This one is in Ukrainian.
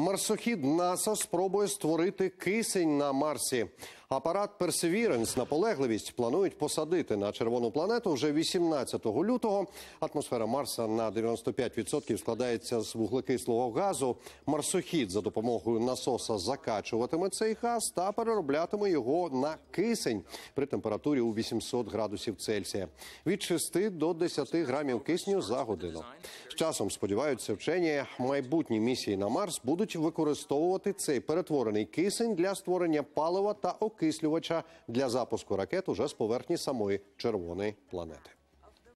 Марсохід НАСА спробує створити кисень на Марсі. Апарат Персевіренс наполегливість планують посадити на червону планету вже 18 лютого. Атмосфера Марса на 95% складається з вуглекислого газу. Марсохід за допомогою насоса закачуватиме цей газ та перероблятиме його на кисень при температурі у 800 градусів Цельсія від 6 до 10 грамів кисню за годину. З часом сподіваються, вчені майбутні місії на Марс будуть будуть використовувати цей перетворений кисень для створення палива та окислювача для запуску ракет уже з поверхні самої червоної планети.